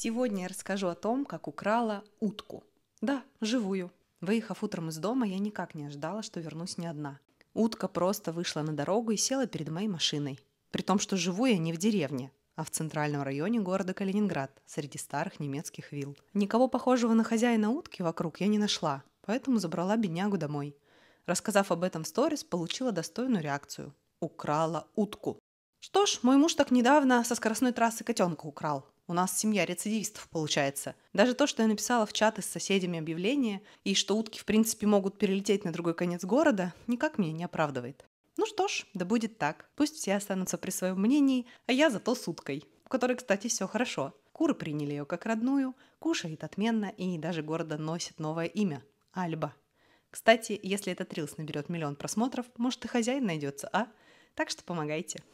Сегодня я расскажу о том, как украла утку. Да, живую. Выехав утром из дома, я никак не ожидала, что вернусь не одна. Утка просто вышла на дорогу и села перед моей машиной. При том, что живу я не в деревне, а в центральном районе города Калининград, среди старых немецких вилл. Никого похожего на хозяина утки вокруг я не нашла, поэтому забрала беднягу домой. Рассказав об этом в сторис, получила достойную реакцию. Украла утку. Что ж, мой муж так недавно со скоростной трассы котенка украл. У нас семья рецидивистов получается. Даже то, что я написала в чаты с соседями объявление, и что утки в принципе могут перелететь на другой конец города, никак меня не оправдывает. Ну что ж, да будет так. Пусть все останутся при своем мнении, а я зато с уткой, в которой, кстати, все хорошо. Куры приняли ее как родную, кушает отменно и даже города носит новое имя – Альба. Кстати, если этот рилс наберет миллион просмотров, может и хозяин найдется, а? Так что помогайте.